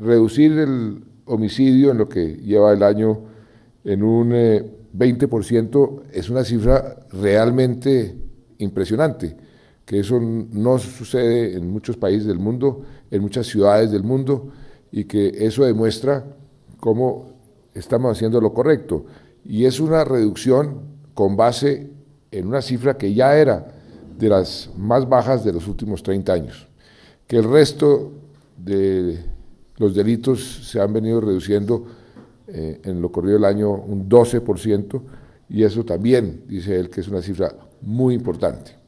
reducir el homicidio en lo que lleva el año en un 20% eh, es una cifra realmente impresionante, que eso no sucede en muchos países del mundo, en muchas ciudades del mundo, y que eso demuestra cómo estamos haciendo lo correcto. Y es una reducción con base en una cifra que ya era de las más bajas de los últimos 30 años, que el resto de los delitos se han venido reduciendo eh, en lo corrido del año un 12%, y eso también, dice él, que es una cifra muy importante.